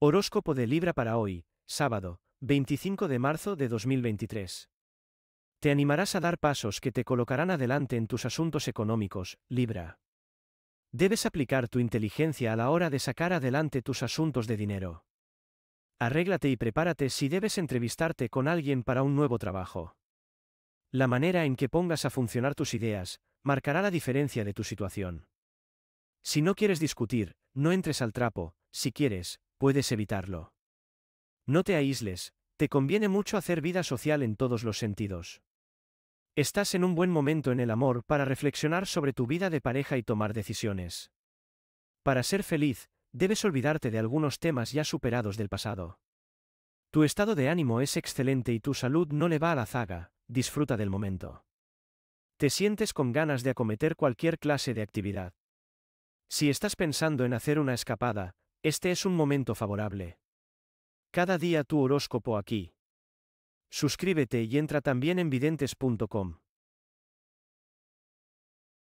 Horóscopo de Libra para hoy, sábado, 25 de marzo de 2023. Te animarás a dar pasos que te colocarán adelante en tus asuntos económicos, Libra. Debes aplicar tu inteligencia a la hora de sacar adelante tus asuntos de dinero. Arréglate y prepárate si debes entrevistarte con alguien para un nuevo trabajo. La manera en que pongas a funcionar tus ideas, marcará la diferencia de tu situación. Si no quieres discutir, no entres al trapo, si quieres, puedes evitarlo. No te aísles, te conviene mucho hacer vida social en todos los sentidos. Estás en un buen momento en el amor para reflexionar sobre tu vida de pareja y tomar decisiones. Para ser feliz, debes olvidarte de algunos temas ya superados del pasado. Tu estado de ánimo es excelente y tu salud no le va a la zaga, disfruta del momento. Te sientes con ganas de acometer cualquier clase de actividad. Si estás pensando en hacer una escapada, este es un momento favorable. Cada día tu horóscopo aquí. Suscríbete y entra también en videntes.com.